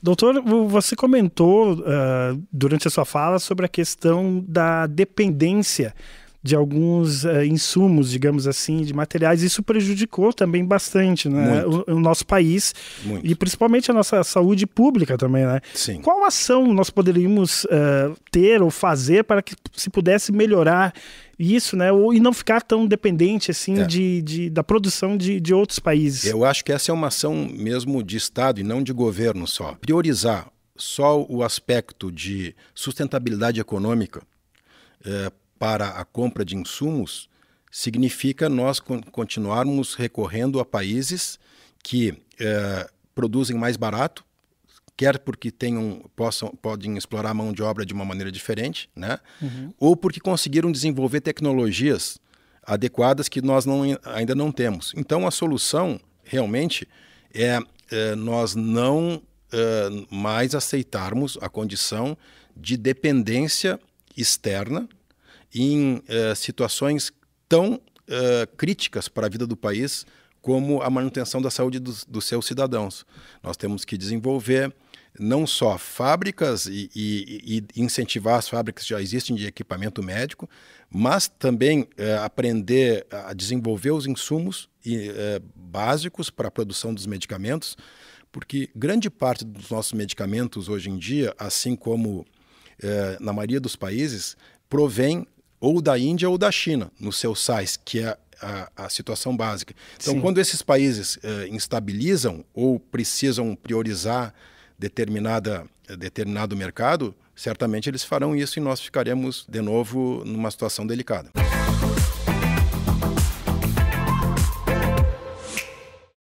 Doutor, você comentou uh, durante a sua fala sobre a questão da dependência de alguns uh, insumos, digamos assim, de materiais. Isso prejudicou também bastante né, o, o, nosso país Muito. e principalmente a nossa saúde pública também. Né? Sim. Qual ação nós poderíamos uh, ter ou fazer para que se pudesse melhorar isso, né? Ou, e não ficar tão dependente assim é. de, de, da produção de, de outros países. Eu acho que essa é uma ação mesmo de Estado e não de governo só. Priorizar só o aspecto de sustentabilidade econômica é, para a compra de insumos significa nós continuarmos recorrendo a países que eh, produzem mais barato, quer porque tenham, possam, podem explorar a mão de obra de uma maneira diferente, né? Uhum. ou porque conseguiram desenvolver tecnologias adequadas que nós não, ainda não temos. Então, a solução realmente é, é nós não é, mais aceitarmos a condição de dependência externa em eh, situações tão eh, críticas para a vida do país como a manutenção da saúde dos, dos seus cidadãos. Nós temos que desenvolver não só fábricas e, e, e, incentivar as fábricas que já existem de equipamento médico, mas também eh, aprender a desenvolver os insumos e, eh, básicos para a produção dos medicamentos, porque grande parte dos nossos medicamentos hoje em dia, assim como eh, na maioria dos países, provém ou da Índia ou da China nos seus sais, que é a, a situação básica. Então, Sim. quando esses países uh, instabilizam ou precisam priorizar determinada, eh, determinado mercado, certamente eles farão isso e nós ficaremos de novo numa situação delicada.